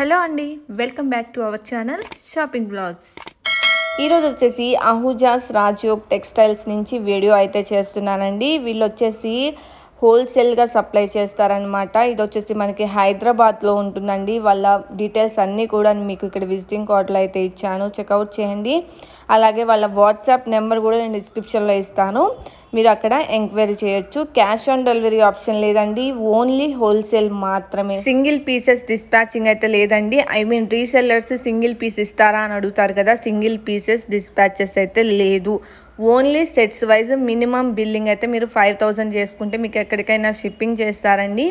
hello అండి welcome back to our channel shopping blogs ఈరోజు వచ్చేసి అహూజాస్ రాజ్యోగ్ టెక్స్టైల్స్ నుంచి వీడియో అయితే చేస్తున్నానండి వీళ్ళు వచ్చేసి హోల్సేల్గా సప్లై చేస్తారనమాట ఇది వచ్చేసి మనకి హైదరాబాద్లో ఉంటుందండి వాళ్ళ డీటెయిల్స్ అన్నీ కూడా మీకు ఇక్కడ విజిటింగ్ కార్డులు అయితే ఇచ్చాను చెక్అవుట్ చేయండి అలాగే వాళ్ళ వాట్సాప్ నెంబర్ కూడా నేను డిస్క్రిప్షన్లో ఇస్తాను మీరు అక్కడ ఎంక్వైరీ చేయొచ్చు క్యాష్ ఆన్ డెలివరీ ఆప్షన్ లేదండి ఓన్లీ హోల్సేల్ మాత్రమే సింగిల్ పీసెస్ డిస్పాచింగ్ అయితే లేదండి I mean resellers single piece ఇస్తారా అని అడుగుతారు కదా సింగిల్ పీసెస్ డిస్పాచెస్ అయితే లేదు only sets wise minimum billing అయితే మీరు ఫైవ్ చేసుకుంటే మీకు ఎక్కడికైనా షిప్పింగ్ చేస్తారండి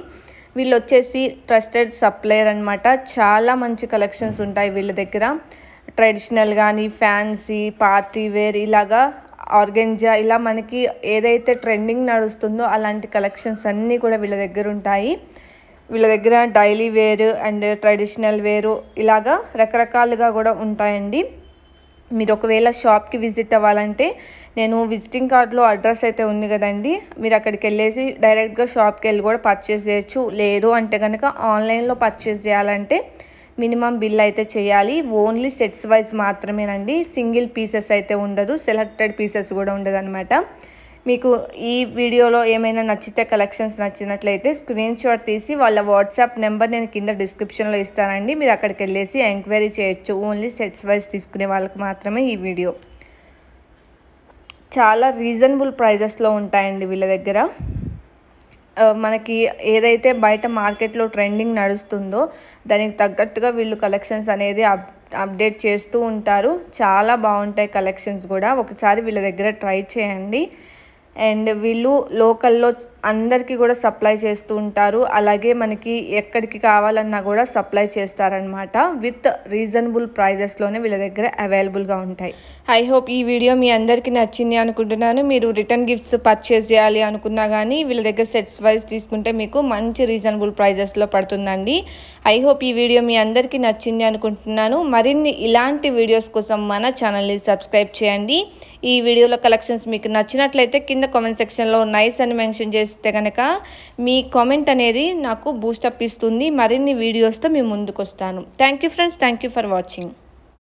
వీళ్ళు వచ్చేసి ట్రస్టెడ్ సప్లయర్ అనమాట చాలా మంచి కలెక్షన్స్ ఉంటాయి వీళ్ళ దగ్గర ట్రెడిషనల్ కానీ ఫ్యాన్సీ పార్టీ వేర్ ఇలాగా ఆర్గెంజా ఇలా మనకి ఏదైతే ట్రెండింగ్ నడుస్తుందో అలాంటి కలెక్షన్స్ అన్నీ కూడా వీళ్ళ దగ్గర ఉంటాయి వీళ్ళ దగ్గర డైలీ వేర్ అండ్ ట్రెడిషనల్ వేరు ఇలాగా రకరకాలుగా కూడా ఉంటాయండి మీరు ఒకవేళ షాప్కి విజిట్ అవ్వాలంటే నేను విజిటింగ్ కార్డ్లో అడ్రస్ అయితే ఉంది కదండి మీరు అక్కడికి వెళ్ళేసి డైరెక్ట్గా షాప్కి వెళ్ళి కూడా పర్చేస్ చేయొచ్చు లేదు అంటే కనుక ఆన్లైన్లో పర్చేస్ చేయాలంటే మినిమం బిల్ అయితే చేయాలి ఓన్లీ సెట్స్ వైజ్ మాత్రమేనండి సింగిల్ పీసెస్ అయితే ఉండదు సెలెక్టెడ్ పీసెస్ కూడా ఉండదు మీకు ఈ వీడియోలో ఏమైనా నచ్చితే కలెక్షన్స్ నచ్చినట్లయితే స్క్రీన్ షాట్ తీసి వాళ్ళ వాట్సాప్ నెంబర్ నేను కింద డిస్క్రిప్షన్లో ఇస్తానండి మీరు అక్కడికి వెళ్ళేసి ఎంక్వైరీ చేయొచ్చు ఓన్లీ సెట్స్ వైజ్ తీసుకునే వాళ్ళకి మాత్రమే ఈ వీడియో చాలా రీజనబుల్ ప్రైజెస్లో ఉంటాయండి వీళ్ళ దగ్గర మనకి ఏదైతే బయట మార్కెట్లో ట్రెండింగ్ నడుస్తుందో దానికి తగ్గట్టుగా వీళ్ళు కలెక్షన్స్ అనేది అప్ అప్డేట్ చేస్తూ ఉంటారు చాలా బాగుంటాయి కలెక్షన్స్ కూడా ఒకసారి వీళ్ళ దగ్గర ట్రై చేయండి అండ్ వీళ్ళు లోకల్లో అందరికీ కూడా సప్లై చేస్తూ ఉంటారు అలాగే మనకి ఎక్కడికి కావాలన్నా కూడా సప్లై చేస్తారనమాట విత్ రీజనబుల్ ప్రైజెస్లోనే వీళ్ళ దగ్గర అవైలబుల్గా ఉంటాయి ఐ హోప్ ఈ వీడియో మీ అందరికీ నచ్చింది అనుకుంటున్నాను మీరు రిటర్న్ గిఫ్ట్స్ పర్చేస్ చేయాలి అనుకున్నా కానీ వీళ్ళ దగ్గర సెట్స్ వైజ్ తీసుకుంటే మీకు మంచి రీజనబుల్ ప్రైజెస్లో పడుతుందండి ఐ హోప్ ఈ వీడియో మీ అందరికీ నచ్చింది అనుకుంటున్నాను మరిన్ని ఇలాంటి వీడియోస్ కోసం మన ఛానల్ని సబ్స్క్రైబ్ చేయండి ఈ వీడియోలో కలెక్షన్స్ మీకు నచ్చినట్లయితే కింద కామెంట్ సెక్షన్లో నైస్ అని మెన్షన్ చేస్తే కనుక మీ కామెంట్ అనేది నాకు బూస్టప్ ఇస్తుంది మరిన్ని వీడియోస్తో మీ ముందుకు వస్తాను thank you friends thank you for watching